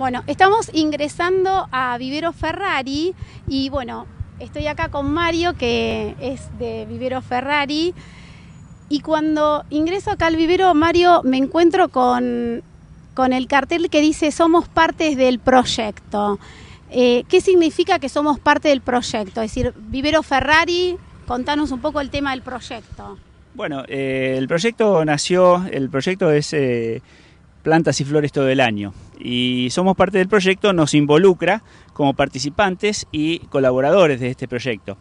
Bueno, estamos ingresando a Vivero Ferrari y bueno, estoy acá con Mario que es de Vivero Ferrari y cuando ingreso acá al vivero, Mario, me encuentro con, el cartel que dice somos partes del proyecto. Eh, ¿Qué significa que somos parte del proyecto? Es decir, Vivero Ferrari, contanos un poco el tema del proyecto. Bueno, eh, el proyecto nació, el proyecto es... Eh, plantas y flores todo el año. Y somos parte del proyecto, nos involucra como participantes y colaboradores de este proyecto.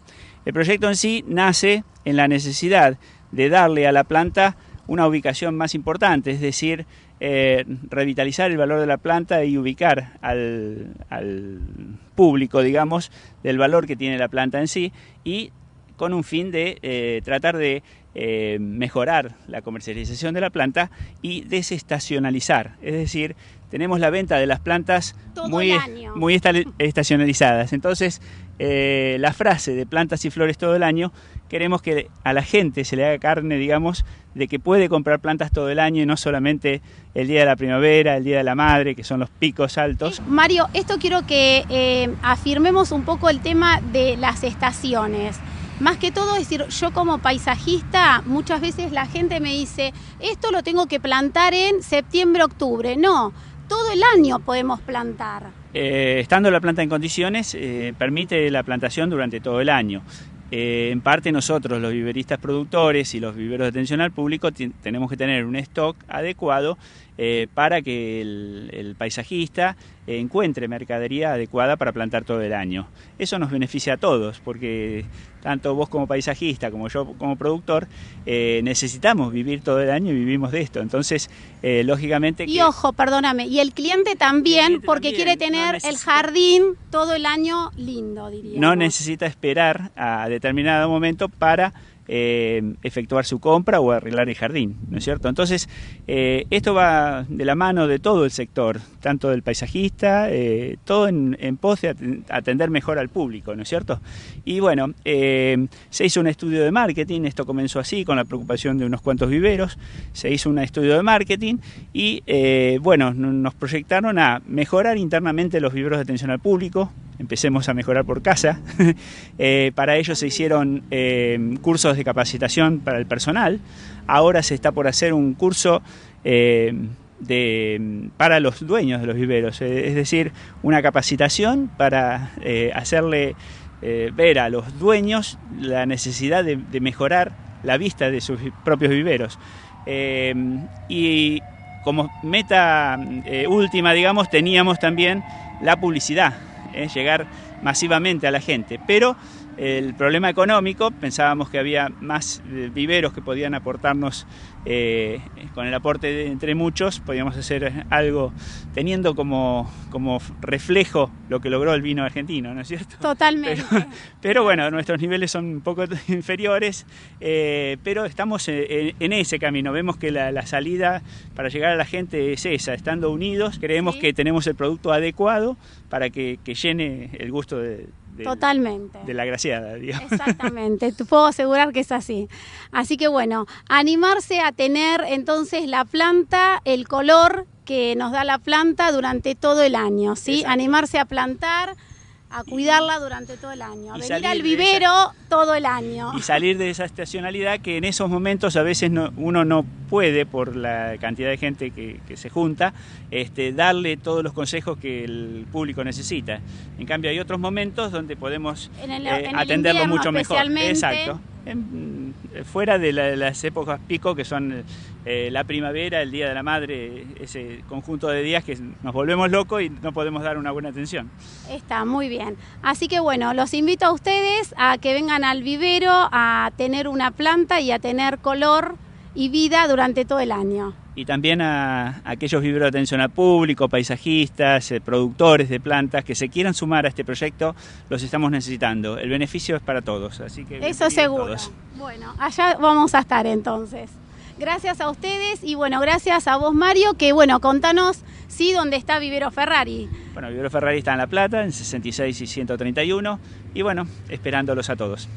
El proyecto en sí nace en la necesidad de darle a la planta una ubicación más importante, es decir, eh, revitalizar el valor de la planta y ubicar al, público, digamos, del valor que tiene la planta en sí y con un fin de eh, tratar de eh, mejorar la comercialización de la planta y desestacionalizar. Es decir, tenemos la venta de las plantas muy, muy estacionalizadas. Entonces, eh, la frase de plantas y flores todo el año, queremos que a la gente se le haga carne, digamos, de que puede comprar plantas todo el año y no solamente el día de la primavera, el día de la madre, que son los picos altos. Eh, Mario, esto quiero que eh, afirmemos un poco el tema de las estaciones. Más que todo, es decir, yo como paisajista, muchas veces la gente me dice, esto lo tengo que plantar en septiembre, octubre. No, todo el año podemos plantar. Eh, estando la planta en condiciones, eh, permite la plantación durante todo el año. Eh, en parte nosotros, los viveristas productores y los viveros de atención al público, tenemos que tener un stock adecuado para que el paisajista encuentre mercadería adecuada para plantar todo el año. Eso nos beneficia a todos, porque tanto vos como paisajista, como yo como productor, eh, necesitamos vivir todo el año y vivimos de esto. Entonces, eh, lógicamente... Y ojo, perdóname, y el cliente también, porque quiere tener el jardín todo el año lindo, diría. No necesita esperar a determinado momento para eh, efectuar su compra o arreglar el jardín, ¿no es cierto? Entonces, eh, esto va de la mano de todo el sector, tanto del paisajista, eh, todo en, en, pos de atender mejor al público, ¿no es cierto? Y bueno, se hizo un estudio de marketing, esto comenzó así, con la preocupación de unos cuantos viveros, se hizo un estudio de marketing y bueno, nos proyectaron a mejorar internamente los viveros de atención al público, empecemos a mejorar por casa. Eh, para ello se hicieron eh, cursos de capacitación para el personal. Ahora se está por hacer un curso eh, para los dueños de los viveros, es decir, una capacitación para hacerle ver a los dueños la necesidad de, de, mejorar la vista de sus propios viveros. y como meta última, digamos, teníamos también la publicidad llegar masivamente a la gente. Pero el problema económico, pensábamos que había más eh, viveros que podían aportarnos eh, con el aporte entre muchos, podíamos hacer algo teniendo como, como reflejo lo que logró el vino argentino, ¿no es cierto? Totalmente. Pero, bueno, nuestros niveles son un poco inferiores, eh, pero estamos en, ese camino, vemos que la, salida para llegar a la gente es esa, estando unidos, creemos que tenemos el producto adecuado para que llene el gusto de Totalmente. De la de Dios Exactamente, te puedo asegurar que es así. Así que bueno, animarse a tener entonces la planta, el color que nos da la planta durante todo el año, ¿sí? Animarse a plantar, a cuidarla durante todo el año, a venir al vivero todo el año. Y salir de esa estacionalidad que en esos momentos a veces uno no puede, por la cantidad de gente que, se junta, este, darle todos los consejos que el público necesita. En cambio hay otros momentos donde podemos eh, atenderlo mucho mejor. Exacto fuera de las épocas pico, que son eh, la primavera, el Día de la Madre, ese conjunto de días que nos volvemos locos y no podemos dar una buena atención. Está muy bien. Así que bueno, los invito a ustedes a que vengan al vivero a tener una planta y a tener color y vida durante todo el año y también a, aquellos viveros de atención al público, paisajistas, eh, productores de plantas que se quieran sumar a este proyecto, los estamos necesitando. El beneficio es para todos, así que eso seguro. Bueno, allá vamos a estar entonces. Gracias a ustedes y bueno, gracias a vos Mario, que bueno, contanos sí dónde está Vivero Ferrari. Bueno, Vivero Ferrari está en La Plata, en 66 y 131, y bueno, esperándolos a todos.